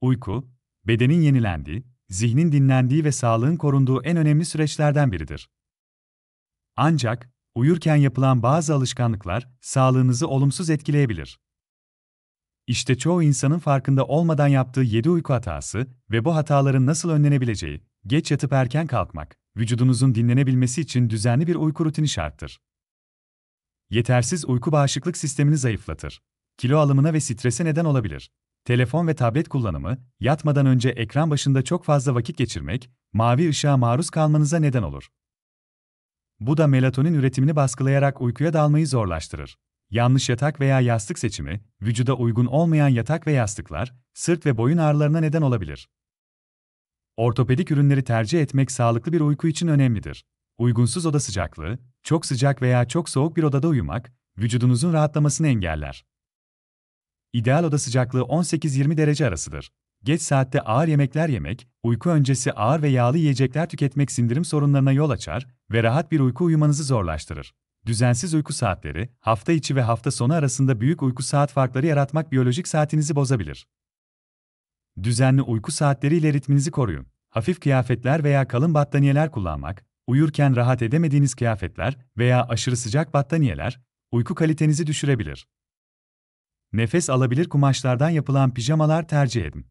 Uyku, bedenin yenilendiği, zihnin dinlendiği ve sağlığın korunduğu en önemli süreçlerden biridir. Ancak, uyurken yapılan bazı alışkanlıklar sağlığınızı olumsuz etkileyebilir. İşte çoğu insanın farkında olmadan yaptığı 7 uyku hatası ve bu hataların nasıl önlenebileceği, geç yatıp erken kalkmak, vücudunuzun dinlenebilmesi için düzenli bir uyku rutini şarttır. Yetersiz uyku bağışıklık sistemini zayıflatır. Kilo alımına ve strese neden olabilir. Telefon ve tablet kullanımı, yatmadan önce ekran başında çok fazla vakit geçirmek, mavi ışığa maruz kalmanıza neden olur. Bu da melatonin üretimini baskılayarak uykuya dalmayı zorlaştırır. Yanlış yatak veya yastık seçimi, vücuda uygun olmayan yatak ve yastıklar, sırt ve boyun ağrılarına neden olabilir. Ortopedik ürünleri tercih etmek sağlıklı bir uyku için önemlidir. Uygunsuz oda sıcaklığı, çok sıcak veya çok soğuk bir odada uyumak, vücudunuzun rahatlamasını engeller. İdeal oda sıcaklığı 18-20 derece arasıdır. Geç saatte ağır yemekler yemek, uyku öncesi ağır ve yağlı yiyecekler tüketmek sindirim sorunlarına yol açar ve rahat bir uyku uyumanızı zorlaştırır. Düzensiz uyku saatleri, hafta içi ve hafta sonu arasında büyük uyku saat farkları yaratmak biyolojik saatinizi bozabilir. Düzenli uyku saatleriyle ritminizi koruyun. Hafif kıyafetler veya kalın battaniyeler kullanmak, uyurken rahat edemediğiniz kıyafetler veya aşırı sıcak battaniyeler uyku kalitenizi düşürebilir. Nefes alabilir kumaşlardan yapılan pijamalar tercih edin.